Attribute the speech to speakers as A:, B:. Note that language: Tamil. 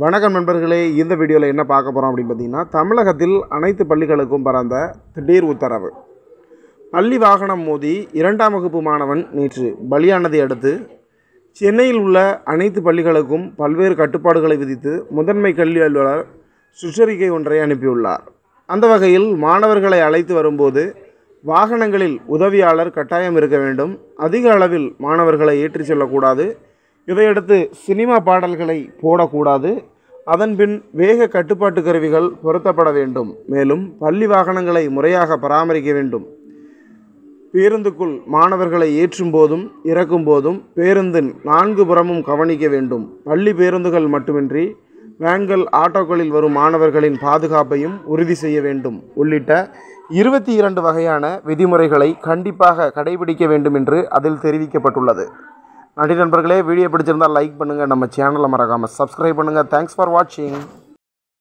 A: வணக்கம் நண்பர்களே இந்த வீடியோவில் என்ன பார்க்க போகிறோம் அப்படின்னு பார்த்தீங்கன்னா தமிழகத்தில் அனைத்து பள்ளிகளுக்கும் பறந்த திடீர் உத்தரவு பள்ளி வாகனம் மோதி இரண்டாம் வகுப்பு மாணவன் நேற்று பலியானதை அடுத்து சென்னையில் உள்ள அனைத்து பள்ளிகளுக்கும் பல்வேறு கட்டுப்பாடுகளை விதித்து முதன்மை கல்வி அலுவலர் சுற்றறிக்கை ஒன்றை அனுப்பியுள்ளார் அந்த வகையில் மாணவர்களை அழைத்து வரும்போது வாகனங்களில் உதவியாளர் கட்டாயம் இருக்க வேண்டும் அதிக அளவில் மாணவர்களை ஏற்றிச் செல்லக்கூடாது இதையடுத்து சினிமா பாடல்களை போடக்கூடாது அதன்பின் வேக கட்டுப்பாட்டு கருவிகள் பொருத்தப்பட வேண்டும் மேலும் பள்ளி வாகனங்களை முறையாக பராமரிக்க வேண்டும் பேருந்துக்குள் மாணவர்களை ஏற்றும் போதும் இறக்கும் போதும் பேருந்தின் நான்கு புறமும் கவனிக்க வேண்டும் பள்ளி பேருந்துகள் மட்டுமின்றி வேன்கள் ஆட்டோக்களில் வரும் மாணவர்களின் பாதுகாப்பையும் உறுதி செய்ய வேண்டும் உள்ளிட்ட இருபத்தி இரண்டு வகையான விதிமுறைகளை கண்டிப்பாக கடைபிடிக்க வேண்டும் என்று அதில் தெரிவிக்கப்பட்டுள்ளது நன்றி நண்பர்களே வீடியோ பிடிச்சிருந்தால் லைக் பண்ணுங்கள் நம்ம சேனலை மறக்காமல் சப்ஸ்கிரைப் பண்ணுங்கள் தேங்க்ஸ் ஃபார் வாட்சிங்